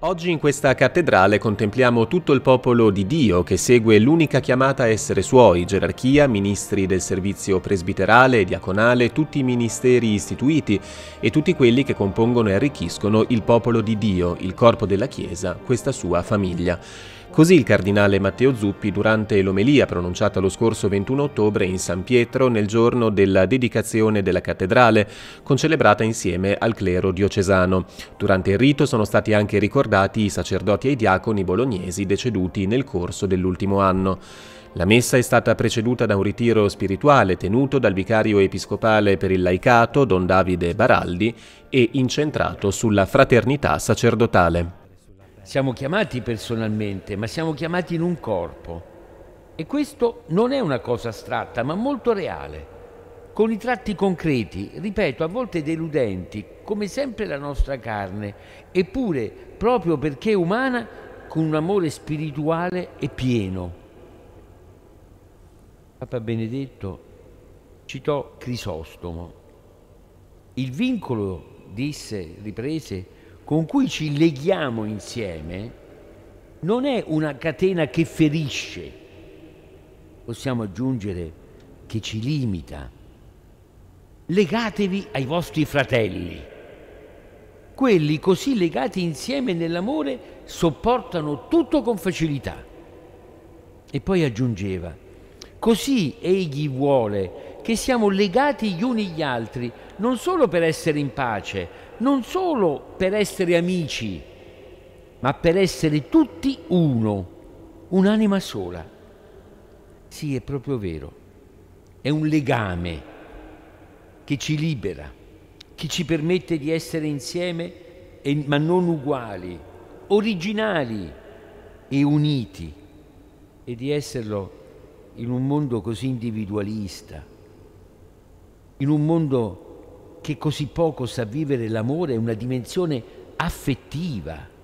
Oggi in questa cattedrale contempliamo tutto il popolo di Dio che segue l'unica chiamata a essere suoi, gerarchia, ministri del servizio presbiterale e diaconale, tutti i ministeri istituiti e tutti quelli che compongono e arricchiscono il popolo di Dio, il corpo della Chiesa, questa sua famiglia. Così il cardinale Matteo Zuppi durante l'omelia pronunciata lo scorso 21 ottobre in San Pietro nel giorno della dedicazione della cattedrale, concelebrata insieme al clero diocesano. Durante il rito sono stati anche ricordati i sacerdoti e i diaconi bolognesi deceduti nel corso dell'ultimo anno. La messa è stata preceduta da un ritiro spirituale tenuto dal vicario episcopale per il laicato, don Davide Baraldi, e incentrato sulla fraternità sacerdotale. Siamo chiamati personalmente, ma siamo chiamati in un corpo. E questo non è una cosa astratta, ma molto reale, con i tratti concreti, ripeto, a volte deludenti, come sempre la nostra carne, eppure, proprio perché umana, con un amore spirituale e pieno. Papa Benedetto citò Crisostomo. Il vincolo, disse, riprese, con cui ci leghiamo insieme non è una catena che ferisce, possiamo aggiungere che ci limita. Legatevi ai vostri fratelli. Quelli così legati insieme nell'amore sopportano tutto con facilità. E poi aggiungeva, così egli vuole che siamo legati gli uni agli altri, non solo per essere in pace, non solo per essere amici, ma per essere tutti uno, un'anima sola. Sì, è proprio vero, è un legame che ci libera, che ci permette di essere insieme, ma non uguali, originali e uniti, e di esserlo in un mondo così individualista. In un mondo che così poco sa vivere l'amore è una dimensione affettiva